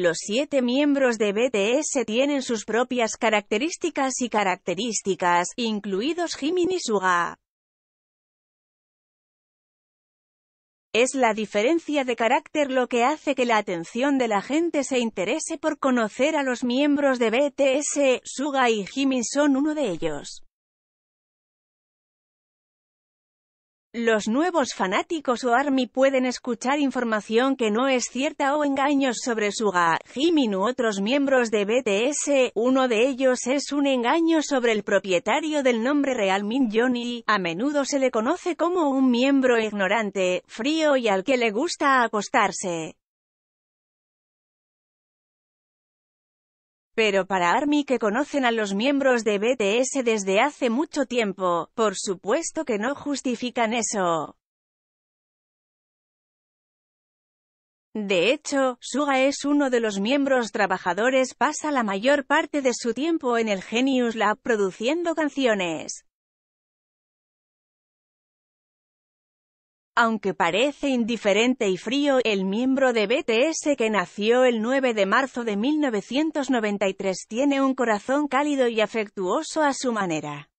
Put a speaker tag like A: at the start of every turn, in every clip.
A: Los siete miembros de BTS tienen sus propias características y características, incluidos Jimin y Suga. Es la diferencia de carácter lo que hace que la atención de la gente se interese por conocer a los miembros de BTS, Suga y Jimin son uno de ellos. Los nuevos fanáticos o ARMY pueden escuchar información que no es cierta o engaños sobre Suga, Jimin u otros miembros de BTS, uno de ellos es un engaño sobre el propietario del nombre real Min Johnny, a menudo se le conoce como un miembro ignorante, frío y al que le gusta acostarse. Pero para ARMY que conocen a los miembros de BTS desde hace mucho tiempo, por supuesto que no justifican eso. De hecho, Suga es uno de los miembros trabajadores pasa la mayor parte de su tiempo en el Genius Lab produciendo canciones. Aunque parece indiferente y frío, el miembro de BTS que nació el 9 de marzo de 1993 tiene un corazón cálido y afectuoso a su manera.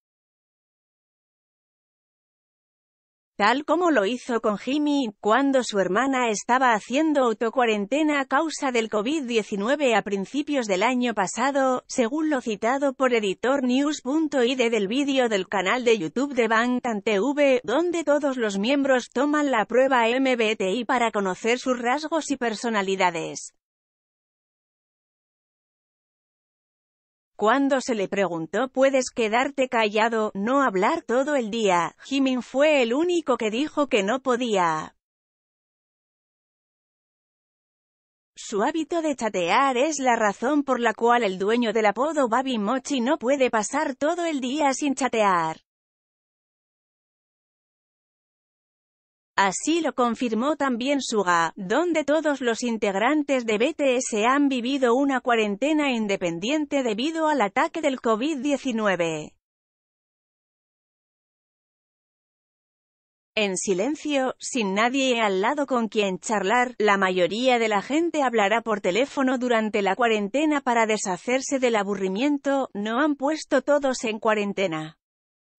A: tal como lo hizo con Jimmy, cuando su hermana estaba haciendo autocuarentena a causa del COVID-19 a principios del año pasado, según lo citado por editornews.id del vídeo del canal de YouTube de Bangtan donde todos los miembros toman la prueba MBTI para conocer sus rasgos y personalidades. Cuando se le preguntó ¿puedes quedarte callado, no hablar todo el día? Jimin fue el único que dijo que no podía. Su hábito de chatear es la razón por la cual el dueño del apodo Babi Mochi no puede pasar todo el día sin chatear. Así lo confirmó también Suga, donde todos los integrantes de BTS han vivido una cuarentena independiente debido al ataque del COVID-19. En silencio, sin nadie al lado con quien charlar, la mayoría de la gente hablará por teléfono durante la cuarentena para deshacerse del aburrimiento, no han puesto todos en cuarentena.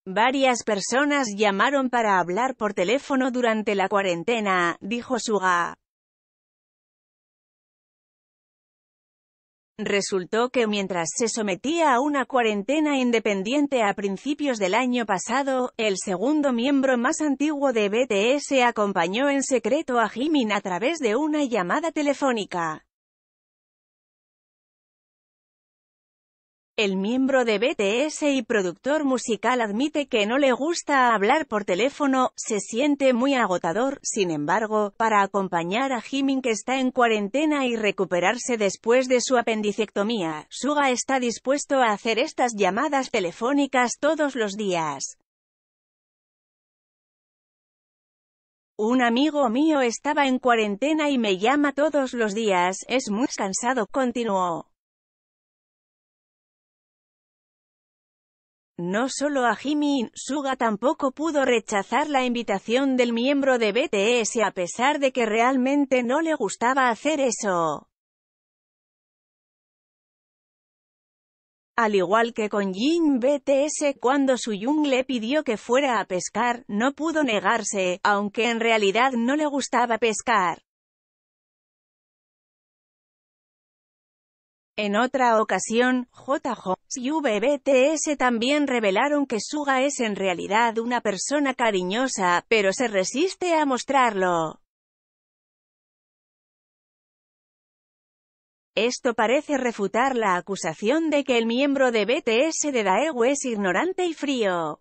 A: Varias personas llamaron para hablar por teléfono durante la cuarentena, dijo Suga. Resultó que mientras se sometía a una cuarentena independiente a principios del año pasado, el segundo miembro más antiguo de BTS acompañó en secreto a Jimin a través de una llamada telefónica. El miembro de BTS y productor musical admite que no le gusta hablar por teléfono, se siente muy agotador, sin embargo, para acompañar a Jimin que está en cuarentena y recuperarse después de su apendicectomía, Suga está dispuesto a hacer estas llamadas telefónicas todos los días. Un amigo mío estaba en cuarentena y me llama todos los días, es muy cansado, continuó. No solo a Jimin, Suga tampoco pudo rechazar la invitación del miembro de BTS a pesar de que realmente no le gustaba hacer eso. Al igual que con Jin BTS cuando Suyung le pidió que fuera a pescar, no pudo negarse, aunque en realidad no le gustaba pescar. En otra ocasión, J. hope y VBTS también revelaron que Suga es en realidad una persona cariñosa, pero se resiste a mostrarlo. Esto parece refutar la acusación de que el miembro de BTS de Daewoo es ignorante y frío.